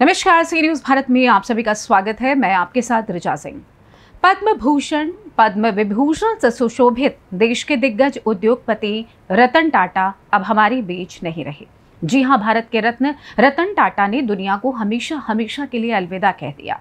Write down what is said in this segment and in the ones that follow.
नमस्कार सी न्यूज़ भारत में आप सभी का स्वागत है मैं आपके साथ रिजा सिंह पद्म भूषण पद्म विभूषण से सुशोभित देश के दिग्गज उद्योगपति रतन टाटा अब हमारे बीच नहीं रहे जी हाँ भारत के रत्न रतन टाटा ने दुनिया को हमेशा हमेशा के लिए अलविदा कह दिया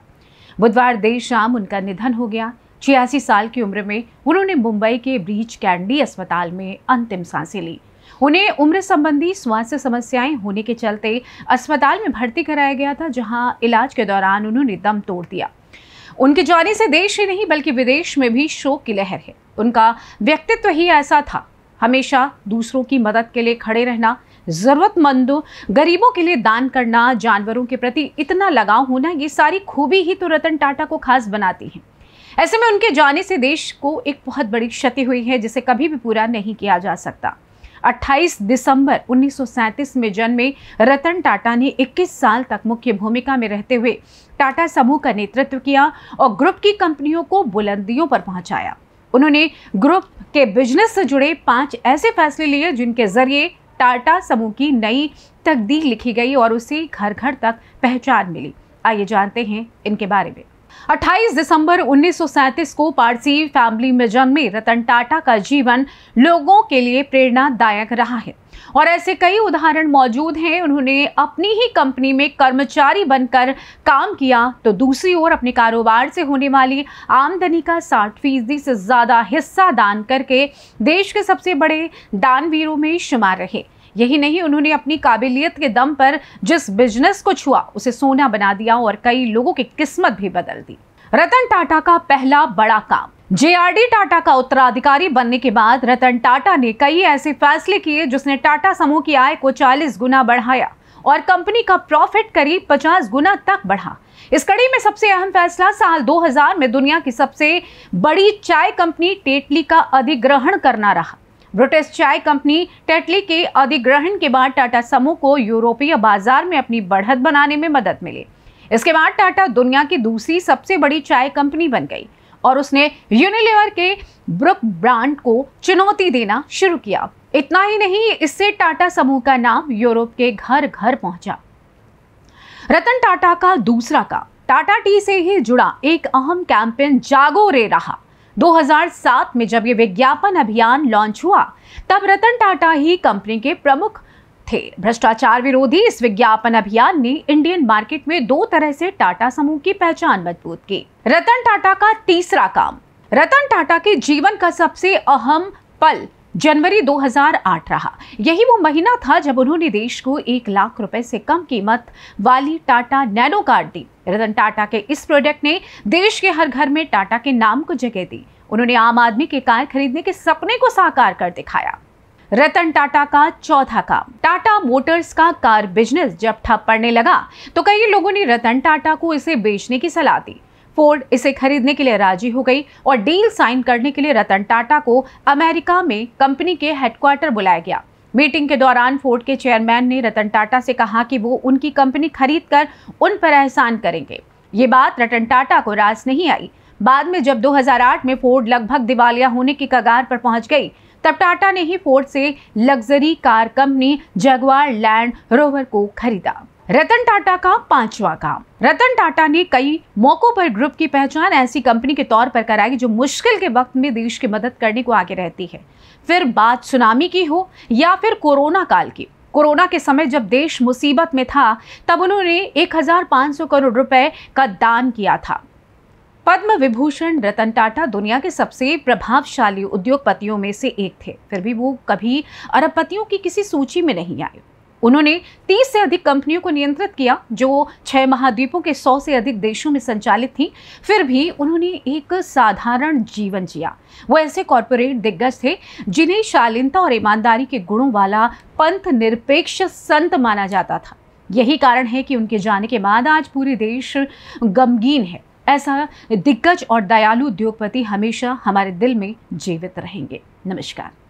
बुधवार देर शाम उनका निधन हो गया छियासी साल की उम्र में उन्होंने मुंबई के ब्रीच कैंडी अस्पताल में अंतिम सांसें ली उन्हें उम्र संबंधी स्वास्थ्य समस्याएं होने के चलते अस्पताल में भर्ती कराया गया था जहां इलाज के दौरान उन्होंने दम तोड़ दिया उनके जाने से देश ही नहीं बल्कि विदेश में भी शोक की लहर है उनका व्यक्तित्व ही ऐसा था हमेशा दूसरों की मदद के लिए खड़े रहना जरूरतमंद गरीबों के लिए दान करना जानवरों के प्रति इतना लगाव होना ये सारी खूबी ही तो रतन टाटा को खास बनाती हैं ऐसे में उनके जाने से देश को एक बहुत बड़ी क्षति हुई है जिसे कभी भी पूरा नहीं किया जा सकता 28 दिसंबर 1937 में जन्मे रतन टाटा ने 21 साल तक मुख्य भूमिका में रहते हुए टाटा समूह का नेतृत्व किया और ग्रुप की कंपनियों को बुलंदियों पर पहुंचाया उन्होंने ग्रुप के बिजनेस से जुड़े पांच ऐसे फैसले लिए जिनके जरिए टाटा समूह की नई तकदीर लिखी गई और उसे घर घर तक पहचान मिली आइए जानते हैं इनके बारे में 28 दिसंबर 1937 को पारसी फैमिली में जन्मे रतन टाटा का जीवन लोगों के लिए प्रेरणादायक रहा है और ऐसे कई उदाहरण मौजूद हैं उन्होंने अपनी ही कंपनी में कर्मचारी बनकर काम किया तो दूसरी ओर अपने कारोबार से होने वाली आमदनी का साठ फीसदी से ज़्यादा हिस्सा दान करके देश के सबसे बड़े दानवीरों में शुमार रहे यही नहीं उन्होंने अपनी काबिलियत के दम पर जिस बिजनेस को छुआ उसे सोना बना दिया और कई लोगों की किस्मत भी बदल दी रतन टाटा का पहला बड़ा काम जेआरडी टाटा का उत्तराधिकारी बनने के बाद रतन टाटा ने कई ऐसे फैसले किए जिसने टाटा समूह की आय को 40 गुना बढ़ाया और कंपनी का प्रॉफिट करीब 50 गुना तक बढ़ा इस कड़ी में सबसे अहम फैसला साल 2000 में दुनिया की सबसे बड़ी चाय कंपनी टेटली का अधिग्रहण करना रहा ब्रिटिश चाय कंपनी टेटली के अधिग्रहण के बाद टाटा समूह को यूरोपीय बाजार में अपनी बढ़त बनाने में मदद मिली इसके बाद टाटा दुनिया की दूसरी सबसे बड़ी चाय कंपनी बन गई और उसने यूनिलिवर के ब्रुक ब्रांड को चुनौती देना शुरू किया इतना ही नहीं इससे टाटा समूह का नाम यूरोप के घर घर पहुंचा रतन टाटा का दूसरा काम टाटा टी से ही जुड़ा एक अहम कैंपेन जागो रे रहा 2007 में जब ये विज्ञापन अभियान लॉन्च हुआ तब रतन टाटा ही कंपनी के प्रमुख थे भ्रष्टाचार विरोधी इस विज्ञापन अभियान ने इंडियन मार्केट में दो तरह से टाटा समूह की पहचान मजबूत की रतन टाटा का तीसरा काम रतन टाटा के जीवन का सबसे अहम पल जनवरी 2008 रहा यही वो महीना था जब उन्होंने देश को एक लाख रुपए से कम कीमत वाली टाटा नैनो कार्ड दी रतन टाटा के इस प्रोडक्ट ने देश के हर घर में टाटा के नाम को जगह दी उन्होंने आम आदमी के कार खरीदने के सपने को साकार कर दिखाया रतन टाटा का चौथा काम टाटा मोटर्स का कार बिजनेस जब ठप पड़ने लगा तो कई लोगों ने रतन टाटा को इसे बेचने की सलाह दी फोर्ड इसे खरीदने के लिए राजी हो गई और डील साइन करने के लिए रतन टाटा को अमेरिका में कंपनी के हेडक्वार्टर बुलाया गया मीटिंग के दौरान फोर्ड के चेयरमैन ने रतन टाटा से कहा कि वो उनकी कंपनी खरीद कर उन पर एहसान करेंगे ये बात रतन टाटा को रास नहीं आई बाद में जब 2008 में फोर्ड लगभग दिवालिया होने की कगार पर पहुंच गई तब टाटा ने ही फोर्ड से luxury car company Jaguar Land Rover को खरीदा रतन टाटा का पांचवा काम रतन टाटा ने कई मौकों पर ग्रुप की पहचान ऐसी कंपनी के तौर पर कराई जो मुश्किल के वक्त में देश की मदद करने को आगे रहती है फिर बात सुनामी की हो या फिर कोरोना काल की कोरोना के समय जब देश मुसीबत में था तब उन्होंने 1500 करोड़ रुपए का दान किया था पद्म विभूषण रतन टाटा दुनिया के सबसे प्रभावशाली उद्योगपतियों में से एक थे फिर भी वो कभी अरबपतियों की किसी सूची में नहीं आए उन्होंने 30 से अधिक कंपनियों को नियंत्रित किया जो छह महाद्वीपों के 100 से अधिक देशों में संचालित थीं फिर भी उन्होंने एक साधारण जीवन जिया वो ऐसे कॉरपोरेट दिग्गज थे जिन्हें शालीनता और ईमानदारी के गुणों वाला पंथ निरपेक्ष संत माना जाता था यही कारण है कि उनके जाने के बाद आज पूरे देश गमगीन है ऐसा दिग्गज और दयालु उद्योगपति हमेशा हमारे दिल में जीवित रहेंगे नमस्कार